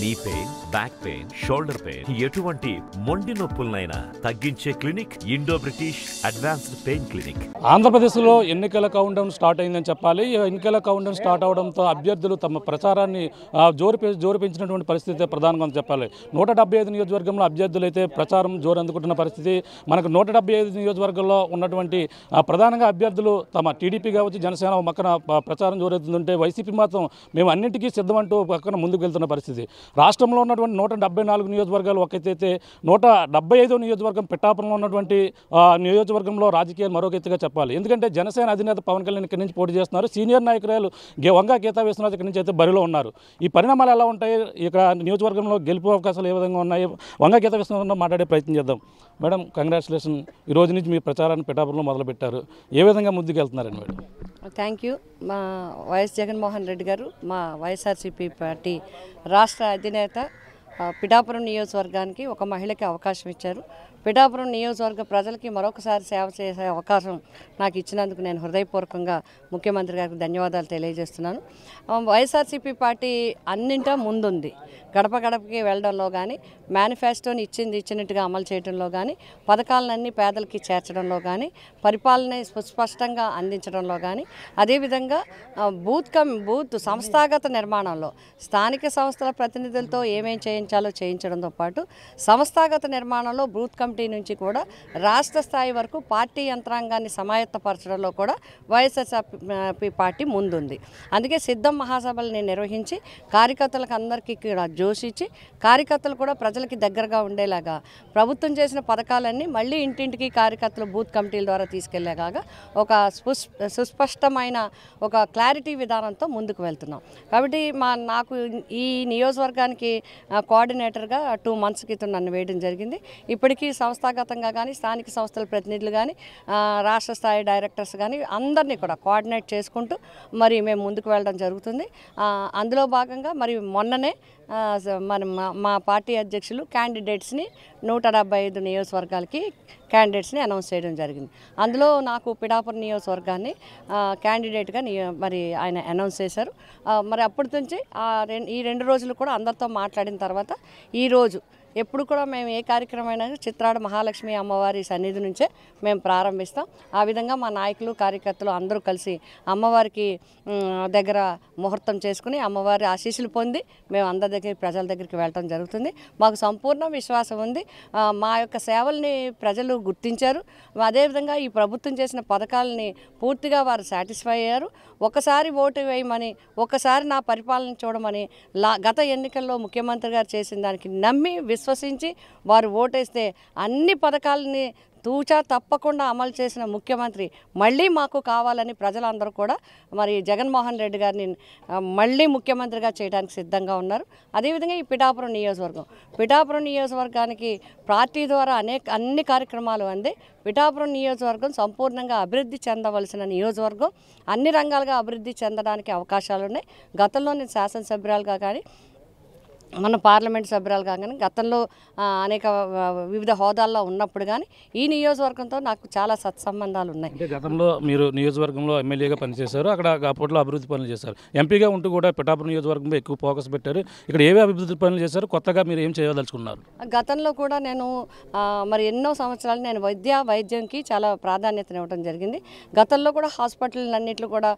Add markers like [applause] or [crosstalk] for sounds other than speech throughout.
నీ pain back pain shoulder pain ఎటువంటి మొండి నొప్పులనైనా తగ్గించే clinic Indo British advanced pain clinic ఆంధ్రప్రదేశ్లో ఎన్నికల కౌంటౌన్ స్టార్ట్ అయిందని చెప్పాలి ఎన్నికల కౌంటౌన్ స్టార్ట్ అవడంతో అభ్యర్థులు తమ ప్రచారాన్ని జోరు జోరుపించినటువంటి పరిస్థితి ప్రధానంగా చెప్పాలి నూట డెబ్బై ఐదు నియోజకవర్గంలో అభ్యర్థులు అయితే ప్రచారం జోరు అందుకుంటున్న పరిస్థితి మనకు నూట డెబ్బై ఐదు నియోజకవర్గంలో ఉన్నటువంటి ప్రధానంగా అభ్యర్థులు తమ టీడీపీ కావచ్చు జనసేన మక్కన ప్రచారం జోరవుతుందంటే వైసీపీ మాత్రం మేము అన్నింటికీ సిద్ధమంటూ పక్కన ముందుకు వెళ్తున్న పరిస్థితి రాష్ట్రంలో ఉన్నటువంటి నూట డెబ్బై నాలుగు నియోజకవర్గాలు ఒకతైతే నూట డెబ్బై ఐదో నియోజకవర్గం పిఠాపురంలో ఉన్నటువంటి నియోజకవర్గంలో రాజకీయాలు మరొక ఎత్తుగా చెప్పాలి ఎందుకంటే జనసేన అధినేత పవన్ కళ్యాణ్ ఇక్కడి నుంచి పోటీ చేస్తున్నారు సీనియర్ నాయకురాలు వంగా గీతా విశ్వనాథ్ ఇక్కడి నుంచి అయితే బరిలో ఉన్నారు ఈ పరిణామాలు ఎలా ఉంటాయి ఇక్కడ నియోజకవర్గంలో గెలుపు అవకాశాలు ఏ విధంగా ఉన్నాయి వంగా గీతా విశ్వనాథ్ మాట్లాడే ప్రయత్నం చేద్దాం మేడం కంగ్రాచులేషన్ ఈ రోజు నుంచి మీ ప్రచారాన్ని పిఠాపురంలో మొదలుపెట్టారు ఏ విధంగా ముందుకు వెళ్తున్నారండి మేడం థ్యాంక్ యూ మా వైఎస్ జగన్మోహన్ రెడ్డి గారు మా వైఎస్ఆర్సీపీ పార్టీ రాష్ట్ర అధినేత పిఠాపురం నియోజకవర్గానికి ఒక మహిళకి అవకాశం ఇచ్చారు పిఠాపురం నియోజకవర్గ ప్రజలకి మరొకసారి సేవ చేసే అవకాశం నాకు ఇచ్చినందుకు నేను హృదయపూర్వకంగా ముఖ్యమంత్రి గారికి ధన్యవాదాలు తెలియజేస్తున్నాను వైఎస్ఆర్సీపీ పార్టీ అన్నింటా ముందుంది గడప గడపకి వెళ్ళడంలో కానీ మేనిఫెస్టోని ఇచ్చింది ఇచ్చినట్టుగా అమలు చేయడంలో కానీ పథకాలన్నీ పేదలకి చేర్చడంలో కానీ పరిపాలన సుస్పష్టంగా అందించడంలో కానీ అదేవిధంగా బూత్ కమ్ బూత్ సంస్థాగత నిర్మాణంలో స్థానిక సంస్థల ప్రతినిధులతో ఏమేం చేయించాలో చేయించడంతో పాటు సంస్థాగత నిర్మాణంలో బూత్ కమిటీ కమిటీ నుంచి కూడా రాష్ట్ర స్థాయి వరకు పార్టీ యంత్రాంగాన్ని సమాయత్తపరచడంలో కూడా వైఎస్ఆర్సీపీ పార్టీ ముందుంది అందుకే సిద్ధం మహాసభల్ని నిర్వహించి కార్యకర్తలకు అందరికీ కూడా జోషించి కార్యకర్తలు కూడా ప్రజలకి దగ్గరగా ఉండేలాగా ప్రభుత్వం చేసిన పథకాలన్నీ మళ్ళీ ఇంటింటికి కార్యకర్తలు బూత్ కమిటీల ద్వారా తీసుకెళ్లేగా ఒక సుస్పష్టమైన ఒక క్లారిటీ విధానంతో ముందుకు వెళ్తున్నాం కాబట్టి మా నాకు ఈ నియోజకవర్గానికి కోఆర్డినేటర్గా టూ మంత్స్ క్రితం నన్ను వేయడం జరిగింది ఇప్పటికీ సంస్థాగతంగా కానీ స్థానిక సంస్థల ప్రతినిధులు కానీ రాష్ట్ర స్థాయి డైరెక్టర్స్ కానీ అందరినీ కూడా కోఆర్డినేట్ చేసుకుంటూ మరి మేము ముందుకు వెళ్ళడం జరుగుతుంది అందులో భాగంగా మరి మొన్ననే మన మా పార్టీ అధ్యక్షులు క్యాండిడేట్స్ని నూట డెబ్బై ఐదు నియోజకవర్గాలకి క్యాండిడేట్స్ని అనౌన్స్ చేయడం జరిగింది అందులో నాకు పిడాపుర నియోజకవర్గాన్ని క్యాండిడేట్గా మరి ఆయన అనౌన్స్ చేశారు మరి అప్పటి నుంచి ఈ రెండు రోజులు కూడా అందరితో మాట్లాడిన తర్వాత ఈరోజు ఎప్పుడు కూడా మేము ఏ కార్యక్రమం చిత్రాడ మహాలక్ష్మి అమ్మవారి సన్నిధి నుంచే మేము ప్రారంభిస్తాం ఆ విధంగా మా నాయకులు కార్యకర్తలు అందరూ కలిసి అమ్మవారికి దగ్గర ముహూర్తం చేసుకుని అమ్మవారి ఆశీస్సులు పొంది మేము అందరి దగ్గర ప్రజల దగ్గరికి వెళ్ళటం జరుగుతుంది మాకు సంపూర్ణ విశ్వాసం ఉంది మా యొక్క సేవల్ని ప్రజలు గుర్తించారు అదేవిధంగా ఈ ప్రభుత్వం చేసిన పథకాలని పూర్తిగా వారు సాటిస్ఫై అయ్యారు ఒకసారి ఓటు వేయమని ఒకసారి నా పరిపాలన చూడమని లా గత ఎన్నికల్లో ముఖ్యమంత్రి గారు చేసిన దానికి నమ్మి విశ్వసించి వారు ఓటేస్తే అన్ని పథకాలని తూచా తప్పకుండా అమలు చేసిన ముఖ్యమంత్రి మళ్ళీ మాకు కావాలని ప్రజలందరూ కూడా మరి జగన్మోహన్ రెడ్డి గారిని మళ్ళీ ముఖ్యమంత్రిగా చేయడానికి సిద్ధంగా ఉన్నారు అదేవిధంగా ఈ పిఠాపురం నియోజకవర్గం పిఠాపురం నియోజకవర్గానికి పార్టీ ద్వారా అనేక అన్ని కార్యక్రమాలు అంది పిఠాపురం నియోజకవర్గం సంపూర్ణంగా అభివృద్ధి చెందవలసిన నియోజకవర్గం అన్ని రంగాలుగా అభివృద్ధి చెందడానికి అవకాశాలు ఉన్నాయి గతంలో నేను శాసనసభ్యురాలుగా కానీ మన పార్లమెంట్ సభ్యురాలు కాగానే గతంలో అనేక వివిధ హోదాల్లో ఉన్నప్పుడు కానీ ఈ నియోజకవర్గంతో నాకు చాలా సత్సంబంధాలు ఉన్నాయి గతంలో మీరు నియోజకవర్గంలో ఎమ్మెల్యేగా పనిచేశారు అక్కడ అప్పట్లో అభివృద్ధి పనులు చేశారు ఎంపీగా ఉంటూ కూడా పిఠాపురం నియోజకవర్గంలో ఎక్కువ ఫోకస్ పెట్టారు ఇక్కడ ఏవే అభివృద్ధి పనులు చేశారు కొత్తగా మీరు ఏం చేయదలుచుకున్నారు గతంలో కూడా నేను మరి ఎన్నో సంవత్సరాలు నేను వైద్య వైద్యంకి చాలా ప్రాధాన్యతను ఇవ్వడం జరిగింది గతంలో కూడా హాస్పిటల్ అన్నింటిలో కూడా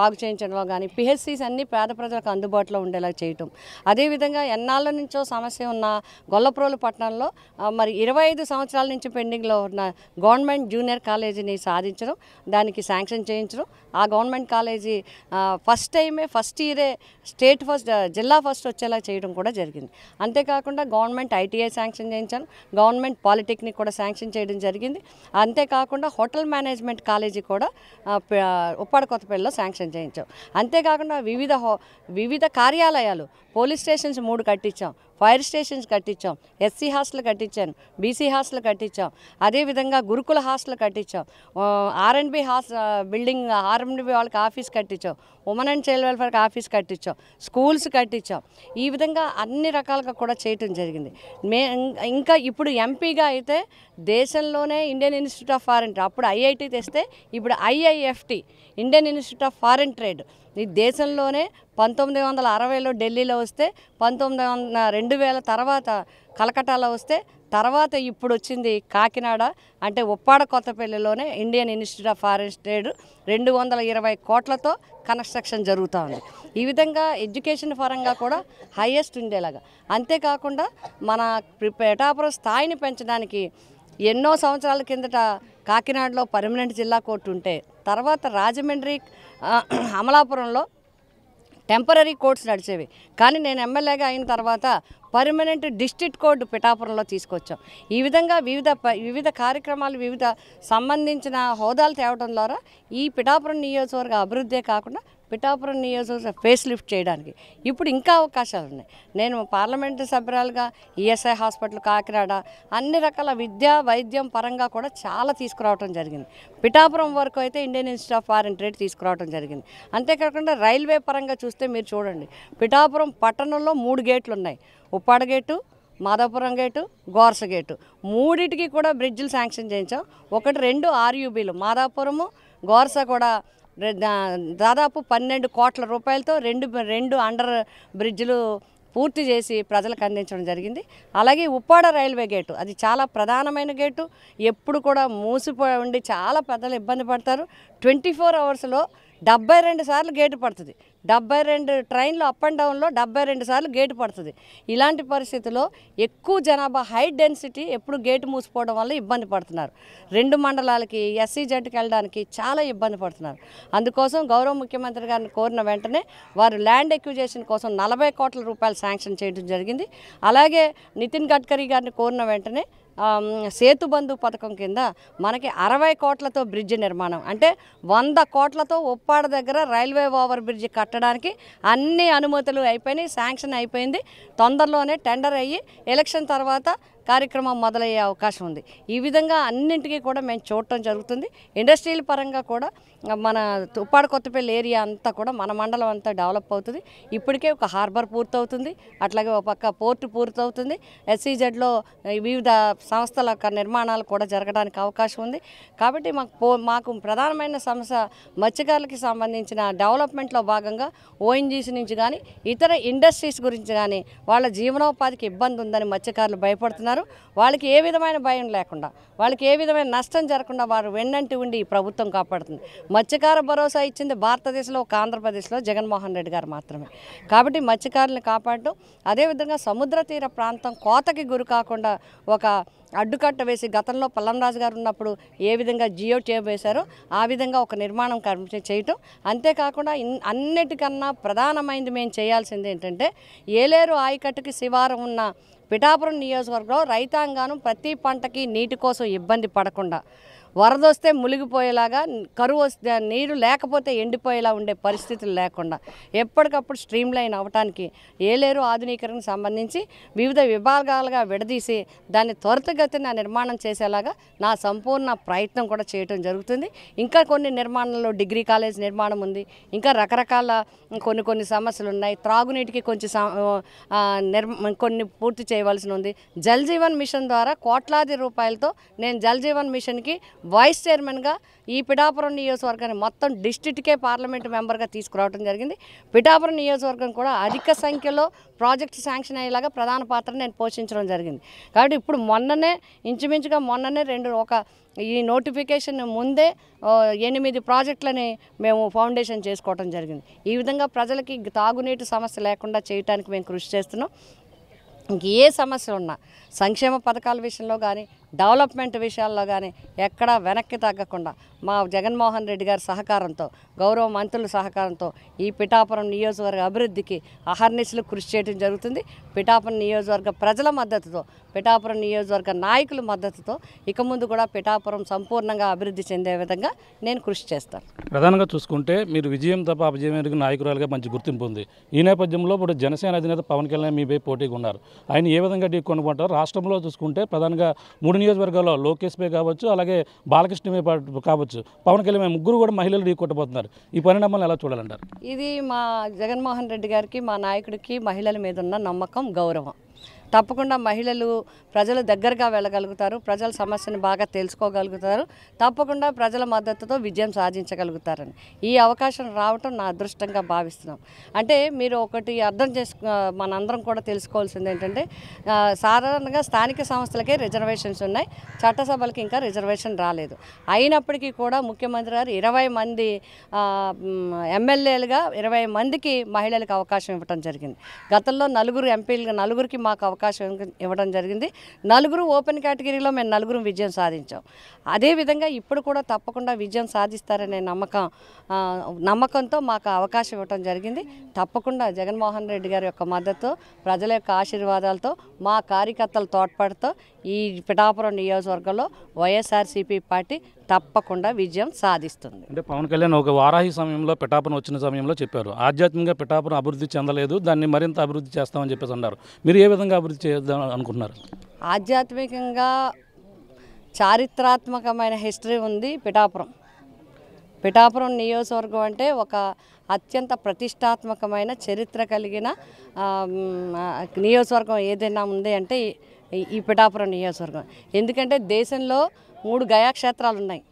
బాగు చేయించడం కానీ పిహెచ్సిస్ అన్ని పేద ప్రజలకు అందుబాటులో ఉండేలా చేయటం అదేవిధంగా ఎన్నాళ్ళ నుంచో సమస్య ఉన్న గొల్లప్రోలు పట్టణంలో మరి ఇరవై ఐదు సంవత్సరాల నుంచి పెండింగ్లో ఉన్న గవర్నమెంట్ జూనియర్ కాలేజీని సాధించడం దానికి శాంక్షన్ చేయించడం ఆ గవర్నమెంట్ కాలేజీ ఫస్ట్ టైమే ఫస్ట్ ఇయరే స్టేట్ ఫస్ట్ జిల్లా ఫస్ట్ వచ్చేలా చేయడం కూడా జరిగింది అంతేకాకుండా గవర్నమెంట్ ఐటీఐ శాంక్షన్ చేయించాను గవర్నమెంట్ పాలిటెక్నిక్ కూడా శాంక్షన్ చేయడం జరిగింది అంతేకాకుండా హోటల్ మేనేజ్మెంట్ కాలేజీ కూడా ఉప్పాడ కొత్తపల్లిలో శాంక్షన్ చేయించాం అంతేకాకుండా వివిధ వివిధ కార్యాలయాలు పోలీస్ స్టేషన్స్ మూడు మూడు కట్టించాం ఫైర్ స్టేషన్స్ కట్టించాం ఎస్సీ హాస్టల్ కట్టించాను బీసీ హాస్టల్ కట్టించాం అదేవిధంగా గురుకుల హాస్టల్ కట్టించాం ఆర్ఎండ్బి హాస్ బిల్డింగ్ ఆర్ఎండ్బి వాళ్ళకి ఆఫీస్ కట్టించాం ఉమెన్ అండ్ చైల్డ్ వెల్ఫేర్కి ఆఫీస్ కట్టించాం స్కూల్స్ కట్టించాం ఈ విధంగా అన్ని రకాలుగా కూడా చేయటం జరిగింది మే ఇంకా ఇప్పుడు ఎంపీగా అయితే దేశంలోనే Indian Institute of Foreign Trade అప్పుడు ఐఐటి తెస్తే ఇప్పుడు IIFT Indian Institute of Foreign Trade ఈ దేశంలోనే పంతొమ్మిది వందల అరవైలో ఢిల్లీలో వస్తే పంతొమ్మిది వందల రెండు రెండు వేల తర్వాత కలకటాలో వస్తే తర్వాత ఇప్పుడు వచ్చింది కాకినాడ అంటే ఉప్పాడ కొత్తపల్లిలోనే Indian Institute of Forest Trade రెండు వందల ఇరవై కోట్లతో కన్స్ట్రక్షన్ జరుగుతూ ఉంది ఈ విధంగా ఎడ్యుకేషన్ పరంగా కూడా హైయెస్ట్ ఉండేలాగా అంతేకాకుండా మన పేటాపురం స్థాయిని పెంచడానికి ఎన్నో సంవత్సరాల కిందట కాకినాడలో పర్మనెంట్ జిల్లా కోర్టు ఉంటే తర్వాత రాజమండ్రి అమలాపురంలో టెంపరీ కోర్ట్స్ నడిచేవి కానీ నేను ఎమ్మెల్యేగా అయిన తర్వాత పర్మనెంట్ డిస్ట్రిక్ట్ కోర్టు పిఠాపురంలో తీసుకొచ్చాం ఈ విధంగా వివిధ వివిధ కార్యక్రమాలు వివిధ సంబంధించిన హోదాలు తేవడం ద్వారా ఈ పిఠాపురం నియోజకవర్గ అభివృద్ధే కాకుండా పిఠాపురం నియోజకవర్గ ఫేస్ లిఫ్ట్ చేయడానికి ఇప్పుడు ఇంకా అవకాశాలు ఉన్నాయి నేను పార్లమెంటు సభ్యురాలుగా ఈఎస్ఐ e హాస్పిటల్ కాకినాడ అన్ని రకాల విద్యా వైద్యం పరంగా కూడా చాలా తీసుకురావడం జరిగింది పిఠాపురం వరకు అయితే Indian Institute of Foreign Trade తీసుకురావడం జరిగింది అంతేకాకుండా రైల్వే పరంగా చూస్తే మీరు చూడండి పిఠాపురం పట్టణంలో మూడు గేట్లు ఉన్నాయి Uppada gate Madhapuram gate Gorsa gate మూడిటికి కూడా బ్రిడ్జిలు శాంక్షన్ చేయించాం ఒకటి రెండు ఆర్యూబీలు మాధాపురము గోర్స కూడా దాదాపు పన్నెండు కోట్ల రూపాయలతో రెండు రెండు అండర్ బ్రిడ్జ్లు పూర్తి చేసి ప్రజలకు అందించడం జరిగింది అలాగే ఉప్పాడ రైల్వే గేటు అది చాలా ప్రధానమైన గేటు ఎప్పుడు కూడా మూసిపోయి ఉండి చాలా పెద్దలు ఇబ్బంది పడతారు ట్వంటీ ఫోర్ అవర్స్లో డెబ్బై రెండు సార్లు గేటు పడుతుంది డెబ్బై రెండు ట్రైన్లు అప్ అండ్ డౌన్లో డెబ్బై రెండు సార్లు గేటు పడుతుంది ఇలాంటి పరిస్థితిలో ఎక్కువ జనాభా హై డెన్సిటీ ఎప్పుడు గేటు మూసిపోవడం వల్ల ఇబ్బంది పడుతున్నారు రెండు మండలాలకి ఎస్సీ జడ్కి వెళ్ళడానికి చాలా ఇబ్బంది పడుతున్నారు అందుకోసం గౌరవ ముఖ్యమంత్రి గారిని కోరిన వెంటనే వారు ల్యాండ్ ఎక్విజేషన్ కోసం నలభై కోట్ల రూపాయలు శాంక్షన్ చేయడం జరిగింది అలాగే నితిన్ గడ్కరీ గారిని కోరిన వెంటనే సేతుబంధు పథకం కింద మనకి అరవై కోట్లతో బ్రిడ్జ్ నిర్మాణం అంటే వంద కోట్లతో ఉప్పాడ దగ్గర రైల్వే ఓవర్ బ్రిడ్జ్ కట్టడానికి అన్ని అనుమతులు అయిపోయినాయి శాంక్షన్ అయిపోయింది తొందరలోనే టెండర్ అయ్యి ఎలక్షన్ తర్వాత కార్యక్రమం మొదలయ్యే అవకాశం ఉంది ఈ విధంగా అన్నింటికీ కూడా మేము చూడటం జరుగుతుంది ఇండస్ట్రియల్ పరంగా కూడా మన తుప్పాడు కొత్తపల్లి ఏరియా అంతా కూడా మన మండలం అంతా డెవలప్ అవుతుంది ఇప్పటికే ఒక హార్బర్ పూర్తవుతుంది అట్లాగే ఒక పక్క పోర్టు పూర్తవుతుంది ఎస్సీజెడ్లో వివిధ సంస్థల నిర్మాణాలు కూడా జరగడానికి అవకాశం ఉంది కాబట్టి మాకు మాకు ప్రధానమైన సమస్య మత్స్యకారులకి సంబంధించిన డెవలప్మెంట్లో భాగంగా ఓఎన్జీసీ నుంచి కానీ ఇతర ఇండస్ట్రీస్ గురించి కానీ వాళ్ళ జీవనోపాధికి ఇబ్బంది ఉందని మత్స్యకారులు భయపడుతున్నారు ఉన్నారు వాళ్ళకి ఏ విధమైన భయం లేకుండా వాళ్ళకి ఏ విధమైన నష్టం జరగకుండా వారు వెన్నంటి ఉండి ఈ ప్రభుత్వం కాపాడుతుంది మత్స్యకార భరోసా ఇచ్చింది భారతదేశంలో ఒక ఆంధ్రప్రదేశ్లో జగన్మోహన్ రెడ్డి గారు మాత్రమే కాబట్టి మత్స్యకారులను కాపాడటం అదేవిధంగా సముద్ర తీర ప్రాంతం కోతకి గురి కాకుండా ఒక అడ్డుకట్ట వేసి గతంలో పల్లంరాజు గారు ఉన్నప్పుడు ఏ విధంగా జియో ట్యూబ్ వేశారో ఆ విధంగా ఒక నిర్మాణం చేయటం అంతేకాకుండా అన్నిటికన్నా ప్రధానమైంది మేము చేయాల్సింది ఏంటంటే ఏలేరు ఆయకట్టుకి శివారం ఉన్న పిఠాపురం నియోజకవర్గంలో రైతాంగానం ప్రతి పంటకి నీటి కోసం ఇబ్బంది పడకుండా వరద వస్తే మునిగిపోయేలాగా కరువు వస్తే నీరు లేకపోతే ఎండిపోయేలా ఉండే పరిస్థితులు లేకుండా ఎప్పటికప్పుడు స్ట్రీమ్ లైన్ అవటానికి ఏలేరు ఆధునీకరణకు సంబంధించి వివిధ విభాగాలుగా విడదీసి దాన్ని త్వరితగతిన నిర్మాణం చేసేలాగా నా సంపూర్ణ ప్రయత్నం కూడా చేయటం జరుగుతుంది ఇంకా కొన్ని నిర్మాణంలో డిగ్రీ కాలేజ్ నిర్మాణం ఉంది ఇంకా రకరకాల కొన్ని కొన్ని సమస్యలు ఉన్నాయి త్రాగునీటికి కొంచెం కొన్ని పూర్తి చేయవలసి ఉంది జల్ జీవన్ మిషన్ ద్వారా కోట్లాది రూపాయలతో నేను జల్ జీవన్ మిషన్కి వైస్ చైర్మన్గా ఈ పిఠాపురం నియోజకవర్గాన్ని మొత్తం డిస్టిక్కే పార్లమెంటు మెంబర్గా తీసుకురావడం జరిగింది పిఠాపురం నియోజకవర్గం కూడా అధిక సంఖ్యలో ప్రాజెక్టు శాంక్షన్ అయ్యేలాగా ప్రధాన పాత్ర నేను పోషించడం జరిగింది కాబట్టి ఇప్పుడు మొన్ననే ఇంచుమించుగా మొన్ననే రెండు ఒక ఈ నోటిఫికేషన్ ముందే ఎనిమిది ప్రాజెక్టులని మేము ఫౌండేషన్ చేసుకోవడం జరిగింది ఈ విధంగా ప్రజలకి తాగునీటి సమస్య లేకుండా చేయడానికి మేము కృషి చేస్తున్నాం ఇంక ఏ సమస్యలు ఉన్నా సంక్షేమ పథకాల విషయంలో కానీ డెవలప్మెంట్ విషయాల్లో కానీ ఎక్కడా వెనక్కి తగ్గకుండా మా జగన్మోహన్ రెడ్డి గారి సహకారంతో గౌరవ మంత్రుల సహకారంతో ఈ పిఠాపురం నియోజకవర్గ అభివృద్ధికి అహర్నిశలు కృషి చేయడం జరుగుతుంది పిఠాపురం నియోజకవర్గ ప్రజల మద్దతుతో పిఠాపురం నియోజకవర్గ నాయకుల మద్దతుతో ఇక ముందు కూడా పిఠాపురం సంపూర్ణంగా అభివృద్ధి చెందే విధంగా నేను కృషి చేస్తాను ప్రధానంగా చూసుకుంటే మీరు విజయం తప్ప అపజయమైన నాయకురాలుగా మంచి గుర్తింపు ఉంది ఈ నేపథ్యంలో ఇప్పుడు జనసేన అధినేత పవన్ కళ్యాణ్ మీపై పోటీగా ఉన్నారు ఆయన ఏ విధంగా ఢీ రాష్ట్రంలో చూసుకుంటే ప్రధానంగా మూడు మూడు నియోజకవర్గాల్లో లోకేష్ పై కావచ్చు అలాగే బాలకృష్ణమే కావచ్చు పవన్ కళ్యాణ్ ముగ్గురు కూడా మహిళలు కొట్టబోతున్నారు ఈ పరిణామాలను ఎలా చూడాలంటారు ఇది మా జగన్మోహన్ రెడ్డి గారికి మా నాయకుడికి మహిళల మీద ఉన్న నమ్మకం గౌరవం తప్పకుండా మహిళలు ప్రజల దగ్గరగా వెళ్ళగలుగుతారు ప్రజల సమస్యను బాగా తెలుసుకోగలుగుతారు తప్పకుండా ప్రజల మద్దతుతో విజయం సాధించగలుగుతారని ఈ అవకాశం రావటం నా అదృష్టంగా భావిస్తున్నాం అంటే మీరు ఒకటి అర్థం చేసుకు మనందరం కూడా తెలుసుకోవాల్సింది ఏంటంటే సాధారణంగా స్థానిక సంస్థలకే రిజర్వేషన్స్ ఉన్నాయి చట్టసభలకి ఇంకా రిజర్వేషన్ రాలేదు అయినప్పటికీ కూడా ముఖ్యమంత్రి గారు ఇరవై మంది ఎమ్మెల్యేలుగా ఇరవై మందికి మహిళలకు అవకాశం ఇవ్వటం జరిగింది గతంలో నలుగురు ఎంపీలు నలుగురికి మాకు అవకాశం ఇవ్వడం జరిగింది నలుగురు ఓపెన్ కేటగిరీలో మేము నలుగురు విజయం సాధించాం అదేవిధంగా ఇప్పుడు కూడా తప్పకుండా విజయం సాధిస్తారనే నమ్మకం నమ్మకంతో మాకు అవకాశం ఇవ్వడం జరిగింది తప్పకుండా జగన్మోహన్ రెడ్డి గారి యొక్క మద్దతు ప్రజల యొక్క ఆశీర్వాదాలతో మా కార్యకర్తల తోడ్పాటుతో ఈ పిఠాపురం నియోజకవర్గంలో వైఎస్ఆర్సీపీ పార్టీ తప్పకుండా విజయం సాధిస్తుంది అంటే పవన్ కళ్యాణ్ ఒక వారాహి సమయంలో పిఠాపురం వచ్చిన సమయంలో చెప్పారు ఆధ్యాత్మికంగా పిఠాపురం అభివృద్ధి చెందలేదు దాన్ని మరింత అభివృద్ధి చేస్తామని చెప్పేసి అన్నారు మీరు ఏ విధంగా అభివృద్ధి చేద్దాం అనుకుంటున్నారు ఆధ్యాత్మికంగా చారిత్రాత్మకమైన హిస్టరీ ఉంది పిఠాపురం పిఠాపురం నియోజకవర్గం అంటే ఒక అత్యంత ప్రతిష్టాత్మకమైన చరిత్ర కలిగిన నియోజకవర్గం ఏదైనా ఉంది అంటే ఈ పిఠాపురం నియోజకవర్గం ఎందుకంటే దేశంలో మూడు గయా క్షేత్రాలు ఉన్నాయి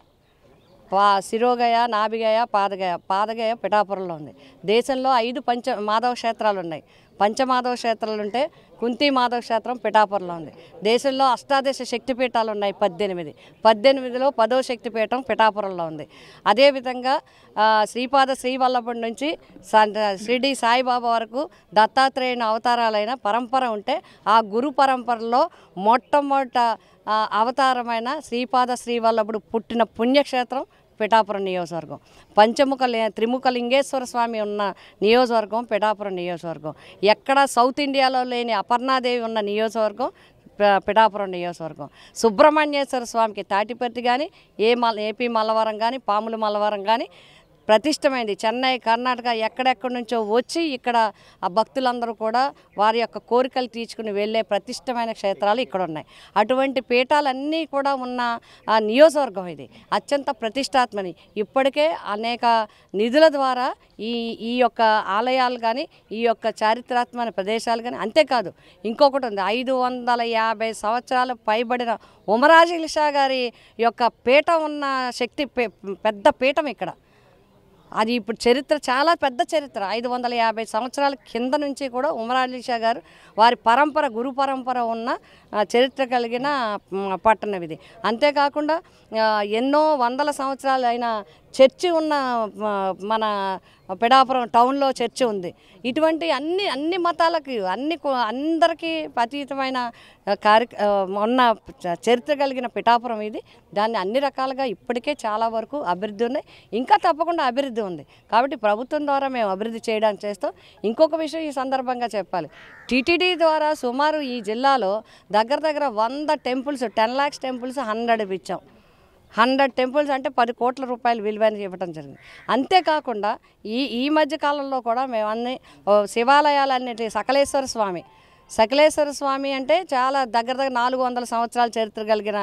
పా శిరోగయ నాభిగయ పాదగయ పాదగయ పిఠాపురంలో ఉంది దేశంలో ఐదు పంచ మాధవ క్షేత్రాలు ఉన్నాయి పంచమాధవ క్షేత్రాలు ఉంటే కుంతి మాధవ క్షేత్రం పిఠాపురంలో ఉంది దేశంలో అష్టాదశ శక్తిపీఠాలు ఉన్నాయి పద్దెనిమిది పద్దెనిమిదిలో పదో శక్తిపీఠం పిఠాపురంలో ఉంది అదేవిధంగా శ్రీపాద శ్రీవల్లభుడి నుంచి షిరిడి సాయిబాబా వరకు దత్తాత్రేయుని అవతారాలైన పరంపర ఉంటే ఆ గురు పరంపరలో మొట్టమొదట అవతారమైన శ్రీపాద శ్రీవల్లభుడు పుట్టిన పుణ్యక్షేత్రం పిఠాపురం నియోజకవర్గం పంచముఖ త్రిముఖ లింగేశ్వర స్వామి ఉన్న నియోజకవర్గం పిఠాపురం నియోజకవర్గం ఎక్కడ సౌత్ ఇండియాలో లేని అపర్ణాదేవి ఉన్న నియోజకవర్గం పిఠాపురం నియోజకవర్గం సుబ్రహ్మణ్యేశ్వర స్వామికి తాటిపర్తి కానీ ఏ మల ఏపీ మల్లవరం కానీ పాములు మల్లవరం కానీ ప్రతిష్టమైంది చెన్నై కర్ణాటక ఎక్కడెక్కడి నుంచో వచ్చి ఇక్కడ ఆ భక్తులందరూ కూడా వారి యొక్క కోరికలు తీర్చుకుని వెళ్ళే ప్రతిష్టమైన క్షేత్రాలు ఇక్కడ ఉన్నాయి అటువంటి పీఠాలన్నీ కూడా ఉన్న ఆ నియోజకవర్గం ఇది అత్యంత ప్రతిష్టాత్మని ఇప్పటికే అనేక నిధుల ద్వారా ఈ ఈ యొక్క ఆలయాలు కానీ ఈ యొక్క చారిత్రాత్మక ప్రదేశాలు కానీ అంతేకాదు ఇంకొకటి ఉంది ఐదు వందల యాభై సంవత్సరాలు పైబడిన ఉమరాజ గారి యొక్క పీఠం ఉన్న శక్తి పెద్ద పీఠం ఇక్కడ అది ఇప్పుడు చరిత్ర చాలా పెద్ద చరిత్ర ఐదు వందల యాభై సంవత్సరాల కింద నుంచి కూడా ఉమరాలీషా గారు వారి పరంపర గురు పరంపర ఉన్న చరిత్ర కలిగిన పట్టణం ఇది అంతేకాకుండా ఎన్నో వందల సంవత్సరాలు అయిన చర్చి ఉన్న మన పెడాపురం టౌన్లో చర్చి ఉంది ఇటువంటి అన్ని అన్ని మతాలకి అన్ని అందరికీ అతీతమైన కార్య ఉన్న చరిత్ర కలిగిన పిఠాపురం ఇది దాన్ని అన్ని రకాలుగా ఇప్పటికే చాలా వరకు అభివృద్ధి ఉంది ఇంకా తప్పకుండా అభివృద్ధి ఉంది కాబట్టి ప్రభుత్వం ద్వారా మేము అభివృద్ధి చేయడానికి చేస్తాం ఇంకొక విషయం ఈ సందర్భంగా చెప్పాలి టీటీడీ ద్వారా సుమారు ఈ జిల్లాలో దగ్గర దగ్గర వంద temples ten lakhs temples hundred ఇప్పించాం హండ్రెడ్ టెంపుల్స్ అంటే పది కోట్ల రూపాయలు విలువైన ఇవ్వడం జరిగింది అంతేకాకుండా ఈ ఈ మధ్య కాలంలో కూడా మేము అన్ని శివాలయాలన్నిటి సకలేశ్వర స్వామి సకలేశ్వర స్వామి అంటే చాలా దగ్గర దగ్గర నాలుగు వందల సంవత్సరాల చరిత్ర కలిగిన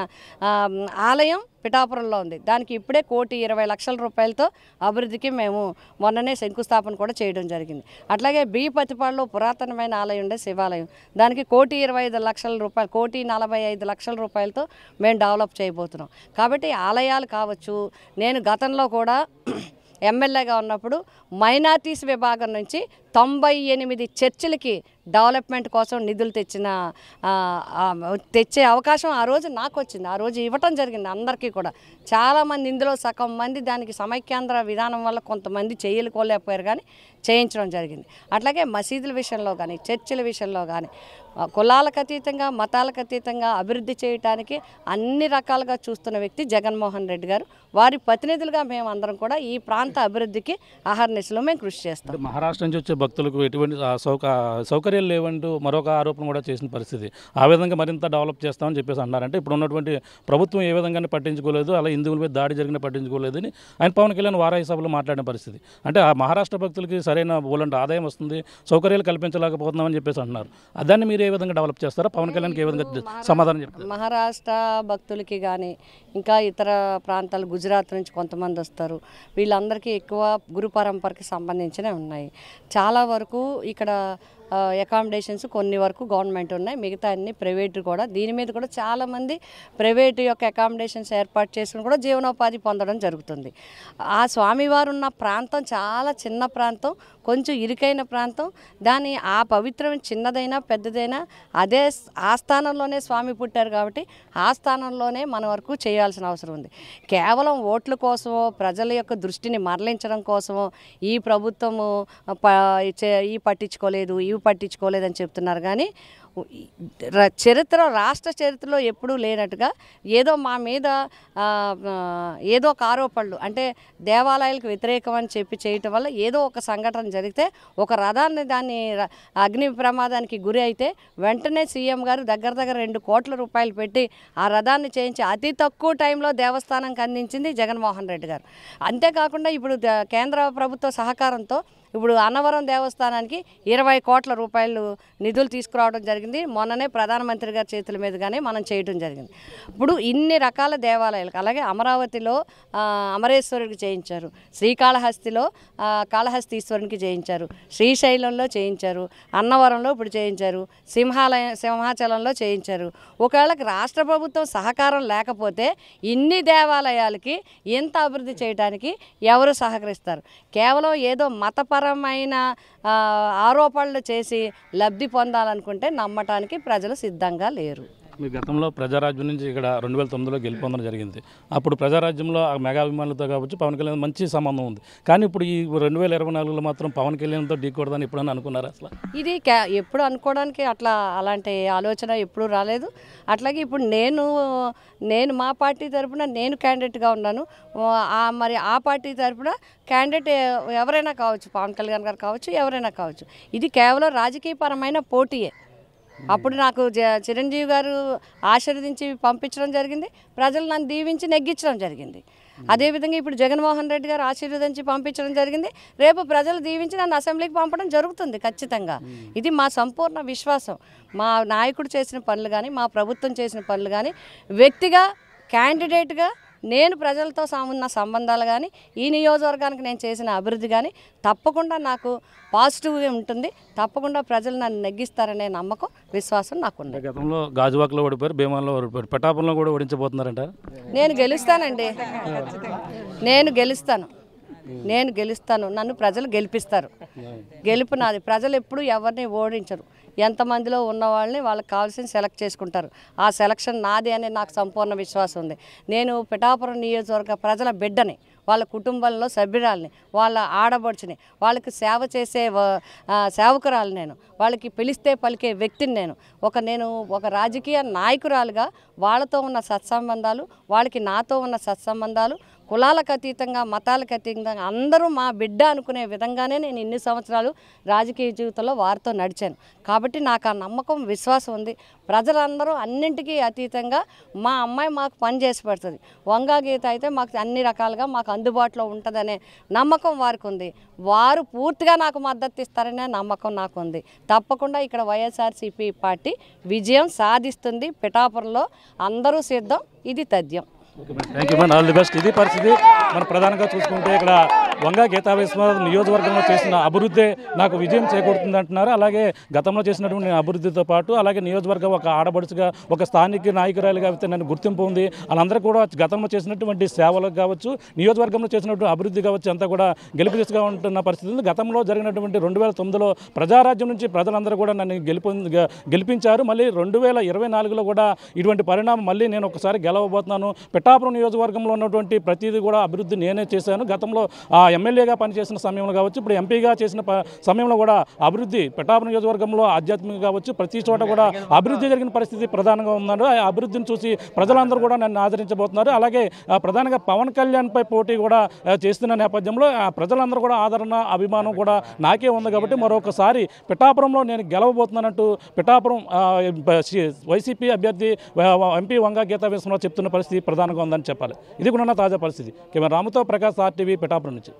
ఆలయం పిఠాపురంలో ఉంది దానికి ఇప్పుడే కోటి ఇరవై లక్షల రూపాయలతో అభివృద్ధికి మేము మొన్ననే శంకుస్థాపన కూడా చేయడం జరిగింది అట్లాగే బి పతిపాడులో పురాతనమైన ఆలయం ఉండే శివాలయం దానికి కోటి ఇరవై ఐదు లక్షల రూపాయలు కోటి నలభై ఐదు లక్షల రూపాయలతో మేము డెవలప్ చేయబోతున్నాం కాబట్టి ఆలయాలు కావచ్చు నేను గతంలో కూడా [clears throat] ఎమ్మెల్యేగా ఉన్నప్పుడు మైనార్టీస్ విభాగం నుంచి తొంభై ఎనిమిది చర్చిలకి డెవలప్మెంట్ కోసం నిధులు తెచ్చిన తెచ్చే అవకాశం ఆ రోజు నాకు వచ్చింది ఆ రోజు ఇవ్వటం జరిగింది అందరికీ కూడా చాలామంది ఇందులో సగం మంది దానికి సమైక్యాంధ్ర విధానం వల్ల కొంతమంది చేయలుకోలేకపోయారు కానీ చేయించడం జరిగింది అట్లాగే మసీదుల విషయంలో కానీ చర్చిల విషయంలో కానీ కులాలకు అతీతంగా మతాలకు అతీతంగా అభివృద్ధి చేయడానికి అన్ని రకాలుగా చూస్తున్న వ్యక్తి జగన్మోహన్ రెడ్డి గారు వారి ప్రతినిధులుగా మేమందరం కూడా ఈ ప్రాంత అభివృద్ధికి ఆహార మేము కృషి చేస్తాం మహారాష్ట్ర నుంచి వచ్చే భక్తులకు ఎటువంటి సౌక సౌకర్యాలు లేవంటూ మరొక ఆరోపణ కూడా చేసిన పరిస్థితి ఆ విధంగా మరింత డెవలప్ చేస్తామని చెప్పేసి అన్నారంటే ఇప్పుడు ఉన్నటువంటి ప్రభుత్వం ఏ విధంగానే పట్టించుకోలేదు అలా హిందువుల మీద దాడి జరిగిన పట్టించుకోలేదని ఆయన పవన్ కళ్యాణ్ వారాయి సభలో మాట్లాడిన పరిస్థితి అంటే ఆ మహారాష్ట్ర భక్తులకి సరైన బోలంటే ఆదాయం వస్తుంది సౌకర్యాలు కల్పించలేకపోతున్నామని చెప్పేసి అంటున్నారు దాన్ని మీరు ఏ విధంగా డెవలప్ చేస్తారో పవన్ కళ్యాణ్కి ఏ విధంగా సమాధానం చెప్తారు మహారాష్ట్ర భక్తులకి కానీ ఇంకా ఇతర ప్రాంతాలు గుజరాత్ నుంచి కొంతమంది వస్తారు వీళ్ళందరికీ ఎక్కువ గురు పరంపరకి సంబంధించినవి ఉన్నాయి చాలా చాలా వరకు ఇక్కడ అకామిడేషన్స్ కొన్ని వరకు గవర్నమెంట్ ఉన్నాయి మిగతా అన్ని ప్రైవేట్ కూడా దీని మీద కూడా చాలామంది ప్రైవేట్ యొక్క అకామిడేషన్స్ ఏర్పాటు చేసుకుని కూడా జీవనోపాధి పొందడం జరుగుతుంది ఆ స్వామివారు ఉన్న ప్రాంతం చాలా చిన్న ప్రాంతం కొంచెం ఇరుకైన ప్రాంతం దాని ఆ పవిత్రం చిన్నదైనా పెద్దదైనా అదే ఆస్థానంలోనే స్వామి పుట్టారు కాబట్టి ఆస్థానంలోనే మన వరకు చేయాల్సిన అవసరం ఉంది కేవలం ఓట్ల కోసమో ప్రజల యొక్క దృష్టిని మరలించడం కోసమో ఈ ప్రభుత్వము ఈ పట్టించుకోలేదు ఈ ఇవి పట్టించుకోలేదని చెప్తున్నారు కానీ చరిత్ర రాష్ట్ర చరిత్రలో ఎప్పుడూ లేనట్టుగా ఏదో మా మీద ఏదో ఒక ఆరోపణలు అంటే దేవాలయాలకు వ్యతిరేకం అని చెప్పి చేయటం వల్ల ఏదో ఒక సంఘటన జరిగితే ఒక రథాన్ని దాన్ని అగ్ని ప్రమాదానికి గురి అయితే వెంటనే సీఎం గారు దగ్గర దగ్గర రెండు కోట్ల రూపాయలు పెట్టి ఆ రథాన్ని చేయించి అతి తక్కువ టైంలో దేవస్థానంకి అందించింది జగన్మోహన్ రెడ్డి గారు అంతేకాకుండా ఇప్పుడు కేంద్ర ప్రభుత్వ సహకారంతో ఇప్పుడు అన్నవరం దేవస్థానానికి ఇరవై కోట్ల రూపాయలు నిధులు తీసుకురావడం జరిగింది మొన్ననే ప్రధానమంత్రి గారి చేతుల మీదుగానే మనం చేయడం జరిగింది ఇప్పుడు ఇన్ని రకాల దేవాలయాలకు అలాగే అమరావతిలో అమరేశ్వరుడికి చేయించారు శ్రీకాళహస్తిలో కాళహస్తీశ్వరునికి చేయించారు శ్రీశైలంలో చేయించారు అన్నవరంలో ఇప్పుడు చేయించారు సింహాలయ సింహాచలంలో చేయించారు ఒకవేళ రాష్ట్ర ప్రభుత్వం సహకారం లేకపోతే ఇన్ని దేవాలయాలకి ఇంత అభివృద్ధి చేయడానికి ఎవరు సహకరిస్తారు కేవలం ఏదో మతపర విచారమైన ఆరోపణలు చేసి లబ్ధి పొందాలనుకుంటే నమ్మటానికి ప్రజలు సిద్ధంగా లేరు మీ గతంలో ప్రజారాజ్యం నుంచి ఇక్కడ రెండు వేల తొమ్మిదిలో గెలుపొందడం జరిగింది అప్పుడు ప్రజారాజ్యంలో ఆ మెగా అభిమానులతో కావచ్చు పవన్ కళ్యాణ్ మంచి సంబంధం ఉంది కానీ ఇప్పుడు ఈ రెండు వేల ఇరవై నాలుగులో మాత్రం పవన్ కళ్యాణ్తో ఢీకూడదని ఎప్పుడైనా అనుకున్నారు అసలు ఇది ఎప్పుడు అనుకోవడానికి అట్లా అలాంటి ఆలోచన ఎప్పుడూ రాలేదు అట్లాగే ఇప్పుడు నేను నేను మా పార్టీ తరఫున నేను క్యాండిడేట్గా ఉన్నాను మరి ఆ పార్టీ తరఫున క్యాండిడేట్ ఎవరైనా కావచ్చు పవన్ కళ్యాణ్ గారు కావచ్చు ఎవరైనా కావచ్చు ఇది కేవలం రాజకీయపరమైన పోటీయే అప్పుడు నాకు చిరంజీవి గారు ఆశీర్వదించి పంపించడం జరిగింది ప్రజలు నన్ను దీవించి నెగ్గించడం జరిగింది అదేవిధంగా ఇప్పుడు జగన్మోహన్ రెడ్డి గారు ఆశీర్వదించి పంపించడం జరిగింది రేపు ప్రజలు దీవించి నన్ను అసెంబ్లీకి పంపడం జరుగుతుంది ఖచ్చితంగా ఇది మా సంపూర్ణ విశ్వాసం మా నాయకుడు చేసిన పనులు కానీ మా ప్రభుత్వం చేసిన పనులు కానీ వ్యక్తిగా క్యాండిడేట్గా నేను ప్రజలతో సామున్న సంబంధాలు కానీ ఈ నియోజకవర్గానికి నేను చేసిన అభివృద్ధి కానీ తప్పకుండా నాకు పాజిటివ్గా ఉంటుంది తప్పకుండా ప్రజలు నన్ను నెగ్గిస్తారనే నమ్మకం విశ్వాసం నాకు ఉంది గతంలో గాజువాక్లో ఓడిపోయారు భీమాలో ఓడిపోయారు పెటాపంలో కూడా ఓడించబోతున్నారంట నేను గెలుస్తానండి నేను గెలుస్తాను నేను గెలుస్తాను నన్ను ప్రజలు గెలిపిస్తారు గెలుపు నాది ప్రజలు ఎప్పుడు ఎవరిని ఓడించరు ఎంతమందిలో ఉన్న వాళ్ళని వాళ్ళకి కావాల్సిన సెలెక్ట్ చేసుకుంటారు ఆ సెలక్షన్ నాది అనే నాకు సంపూర్ణ విశ్వాసం ఉంది నేను పిఠాపురం నియోజకవర్గ ప్రజల బిడ్డని వాళ్ళ కుటుంబంలో సభ్యురాలని వాళ్ళ ఆడబడుచుని వాళ్ళకి సేవ చేసే సేవకురాలు నేను వాళ్ళకి పిలిస్తే పలికే వ్యక్తిని నేను ఒక నేను ఒక రాజకీయ నాయకురాలుగా వాళ్ళతో ఉన్న సత్సంబంధాలు వాళ్ళకి నాతో ఉన్న సత్సంబంధాలు కులాలకు అతీతంగా మతాలకు అతీతంగా అందరూ మా బిడ్డ అనుకునే విధంగానే నేను ఇన్ని సంవత్సరాలు రాజకీయ జీవితంలో వారితో నడిచాను కాబట్టి నాకు ఆ నమ్మకం విశ్వాసం ఉంది ప్రజలందరూ అన్నింటికీ అతీతంగా మా అమ్మాయి మాకు పని పెడుతుంది వంగా గీత అయితే మాకు అన్ని రకాలుగా మాకు అందుబాటులో ఉంటుందనే నమ్మకం వారికి ఉంది వారు పూర్తిగా నాకు మద్దతు ఇస్తారనే నమ్మకం నాకు ఉంది తప్పకుండా ఇక్కడ వైఎస్ఆర్సీపీ పార్టీ విజయం సాధిస్తుంది పిఠాపురంలో అందరూ సిద్ధం ఇది తథ్యం థ్యాంక్ యూ మన ఆల్ ది బెస్ట్ ఇది పరిస్థితి మనం ప్రధానంగా చూసుకుంటే ఇక్కడ వంగా గీతావేశ్వర నియోజకవర్గంలో చేసిన అభివృద్ధి నాకు విజయం చేకూరుతుంది అంటున్నారు అలాగే గతంలో చేసినటువంటి అభివృద్ధితో పాటు అలాగే నియోజకవర్గం ఒక ఆడబడుచుగా ఒక స్థానిక నాయకురాలుగా అయితే నన్ను గుర్తింపు ఉంది వాళ్ళందరూ కూడా గతంలో చేసినటువంటి సేవలకు కావచ్చు నియోజకవర్గంలో చేసినటువంటి అభివృద్ధి కావచ్చు అంతా కూడా గెలిపిదిగా ఉంటున్న పరిస్థితి గతంలో జరిగినటువంటి రెండు వేల తొమ్మిదిలో ప్రజారాజ్యం నుంచి ప్రజలందరూ కూడా నన్ను గెలిపి గెలిపించారు మళ్ళీ రెండు వేల ఇరవై నాలుగులో కూడా ఇటువంటి పరిణామం మళ్ళీ నేను ఒకసారి గెలవబోతున్నాను పిఠాపురం నియోజకవర్గంలో ఉన్నటువంటి ప్రతిదీ కూడా అభివృద్ధి నేనే చేశాను గతంలో ఎమ్మెల్యేగా పనిచేసిన సమయంలో కావచ్చు ఇప్పుడు ఎంపీగా చేసిన సమయంలో కూడా అభివృద్ధి పిఠాపురం నియోజకవర్గంలో ఆధ్యాత్మిక కావచ్చు ప్రతి చోట కూడా అభివృద్ధి జరిగిన పరిస్థితి ప్రధానంగా ఉన్నాడు ఆ అభివృద్ధిని చూసి ప్రజలందరూ కూడా నన్ను ఆదరించబోతున్నారు అలాగే ప్రధానంగా పవన్ కళ్యాణ్పై పోటీ కూడా చేస్తున్న నేపథ్యంలో ప్రజలందరూ కూడా ఆదరణ అభిమానం కూడా నాకే ఉంది కాబట్టి మరొకసారి పిఠాపురంలో నేను గెలవబోతున్నానంటూ పిఠాపురం వైసీపీ అభ్యర్థి ఎంపీ వంగ గీతా విశ్వనాథ్ చెప్తున్న పరిస్థితి ప్రధానంగా ఉందని చెప్పాలి ఇది కూడా నా తాజా పరిస్థితి కేవలం రాముతో ప్రకాష్ ఆర్టీవీ పిఠాపురం నుంచి